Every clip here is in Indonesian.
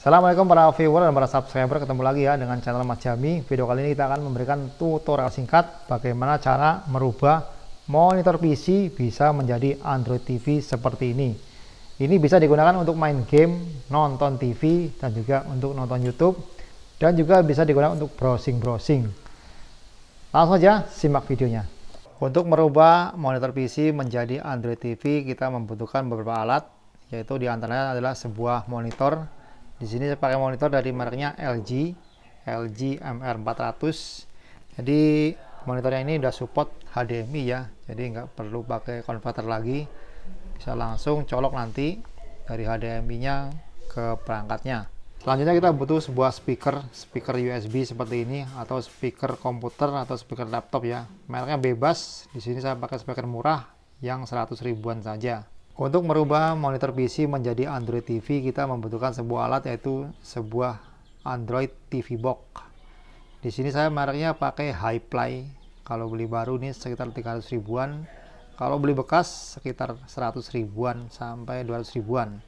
Assalamualaikum para viewer dan para subscriber, ketemu lagi ya dengan channel Mas Jami. Video kali ini kita akan memberikan tutorial singkat bagaimana cara merubah monitor PC bisa menjadi Android TV seperti ini. Ini bisa digunakan untuk main game, nonton TV, dan juga untuk nonton YouTube, dan juga bisa digunakan untuk browsing-browsing. Langsung saja simak videonya. Untuk merubah monitor PC menjadi Android TV, kita membutuhkan beberapa alat, yaitu diantaranya adalah sebuah monitor di sini saya pakai monitor dari mereknya LG, LG MR400. Jadi monitornya ini udah support HDMI ya, jadi nggak perlu pakai konverter lagi. Bisa langsung colok nanti dari HDMI-nya ke perangkatnya. Selanjutnya kita butuh sebuah speaker, speaker USB seperti ini atau speaker komputer atau speaker laptop ya. Mereknya bebas, di sini saya pakai speaker murah yang 100 ribuan saja. Untuk merubah monitor PC menjadi Android TV, kita membutuhkan sebuah alat yaitu sebuah Android TV Box. Di sini saya mereknya pakai Highfly. Kalau beli baru ini sekitar 300 ribuan. Kalau beli bekas sekitar 100 ribuan sampai 200 ribuan.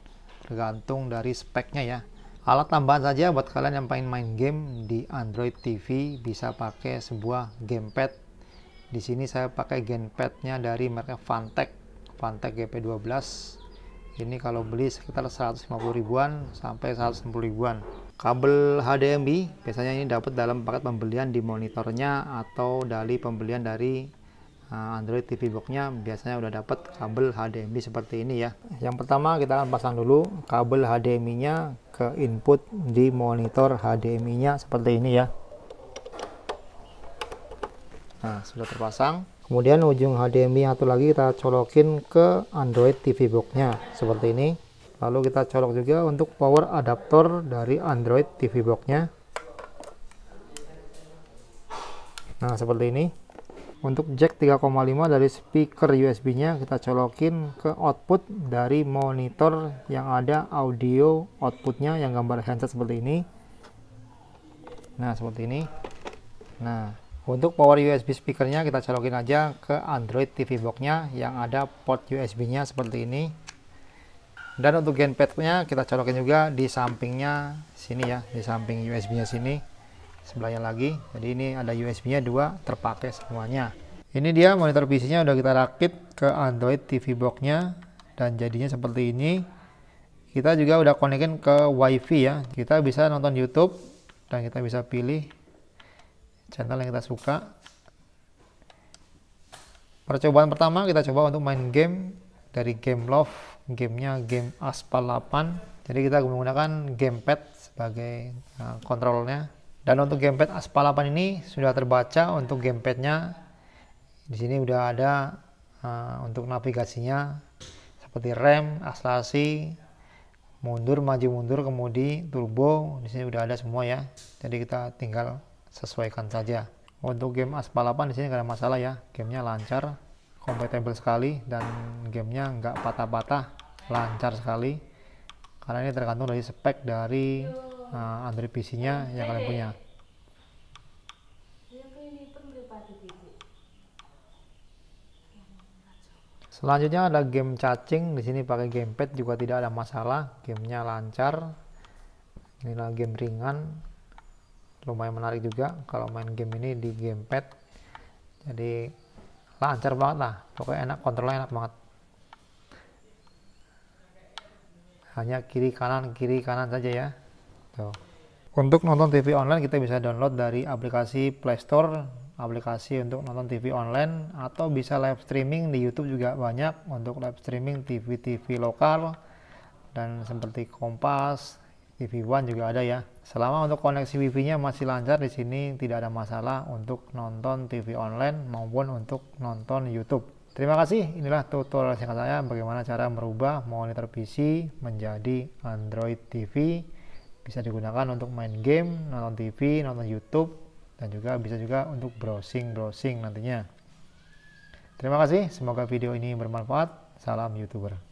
Tergantung dari speknya ya. Alat tambahan saja buat kalian yang pengen main game di Android TV bisa pakai sebuah gamepad. Di sini saya pakai gamepadnya dari merek Fantech Pantek GP12 ini kalau beli sekitar 150 ribuan sampai 160 ribuan kabel HDMI biasanya ini dapat dalam paket pembelian di monitornya atau dari pembelian dari eh, Android TV boxnya biasanya udah dapat kabel HDMI seperti ini ya yang pertama kita akan pasang dulu kabel HDMI nya ke input di monitor HDMI nya seperti ini ya nah sudah terpasang kemudian ujung HDMI yang satu lagi kita colokin ke Android TV boxnya seperti ini lalu kita colok juga untuk power adaptor dari Android TV boxnya nah seperti ini untuk jack 3,5 dari speaker USB nya kita colokin ke output dari monitor yang ada audio outputnya yang gambar handset seperti ini nah seperti ini nah untuk power USB speakernya kita colokin aja ke Android TV boxnya yang ada port USB-nya seperti ini. Dan untuk gamepadnya kita colokin juga di sampingnya sini ya, di samping USB-nya sini, sebelahnya lagi. Jadi ini ada USB-nya dua terpakai semuanya. Ini dia monitor PC-nya udah kita rakit ke Android TV boxnya dan jadinya seperti ini. Kita juga udah konekin ke WiFi ya. Kita bisa nonton YouTube dan kita bisa pilih channel yang kita suka percobaan pertama kita coba untuk main game dari game love gamenya game aspal 8 jadi kita menggunakan gamepad sebagai kontrolnya uh, dan untuk gamepad aspal 8 ini sudah terbaca untuk gamepadnya di sini udah ada uh, untuk navigasinya seperti rem aslasi, mundur maju mundur kemudi turbo di sini udah ada semua ya jadi kita tinggal sesuaikan saja. Untuk game Aspal 8 di sini gak ada masalah ya, gamenya lancar, kompatibel sekali dan gamenya nggak patah-patah, lancar sekali. Karena ini tergantung dari spek dari uh, Android PC-nya yang kalian punya. Selanjutnya ada game cacing, di sini pakai gamepad juga tidak ada masalah, gamenya lancar. Inilah game ringan, lumayan menarik juga kalau main game ini di gamepad jadi lancar banget lah pokoknya enak kontrolnya enak banget hanya kiri kanan kiri kanan saja ya tuh untuk nonton TV online kita bisa download dari aplikasi Play Store aplikasi untuk nonton TV online atau bisa live streaming di YouTube juga banyak untuk live streaming TV-TV lokal dan seperti Kompas, TV One juga ada ya. Selama untuk koneksi wi nya masih lancar di sini tidak ada masalah untuk nonton TV online maupun untuk nonton YouTube. Terima kasih, inilah tutorial singkat saya bagaimana cara merubah monitor PC menjadi Android TV. Bisa digunakan untuk main game, nonton TV, nonton YouTube, dan juga bisa juga untuk browsing-browsing nantinya. Terima kasih, semoga video ini bermanfaat. Salam YouTuber.